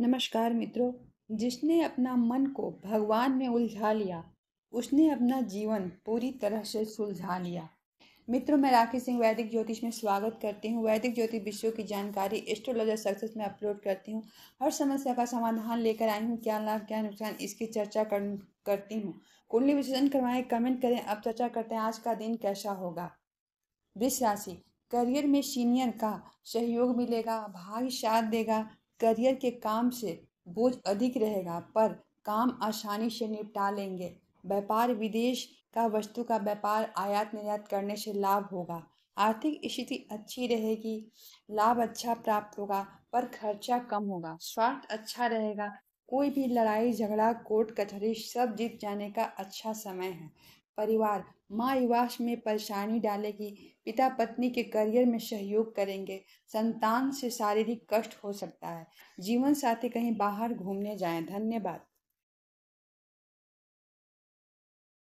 नमस्कार मित्रों जिसने अपना मन को भगवान में उलझा लिया उसने अपना जीवन पूरी तरह से सुलझा लिया मित्रों मैं राकेश सिंह वैदिक ज्योतिष में स्वागत करती हूँ वैदिक ज्योतिष विषयों की जानकारी एस्ट्रोलॉजर सक्सेस में अपलोड करती हूँ हर समस्या का समाधान लेकर आई हूँ क्या लाभ क्या नुकसान इसकी चर्चा कर, करती हूँ कुंडली विश्लेषण करवाएं कमेंट करें अब चर्चा करते हैं आज का दिन कैसा होगा वृक्ष राशि करियर में सीनियर का सहयोग मिलेगा भाग्य साथ देगा करियर के काम से बोझ अधिक रहेगा पर काम आसानी से निपटा लेंगे व्यापार विदेश का वस्तु का व्यापार आयात निर्यात करने से लाभ होगा आर्थिक स्थिति अच्छी रहेगी लाभ अच्छा प्राप्त होगा पर खर्चा कम होगा स्वास्थ्य अच्छा रहेगा कोई भी लड़ाई झगड़ा कोर्ट कचहरी सब जीत जाने का अच्छा समय है परिवार माँ युवास में परेशानी डालेगी पिता पत्नी के करियर में सहयोग करेंगे संतान से शारीरिक कष्ट हो सकता है जीवन साथी कहीं बाहर घूमने जाएं धन्यवाद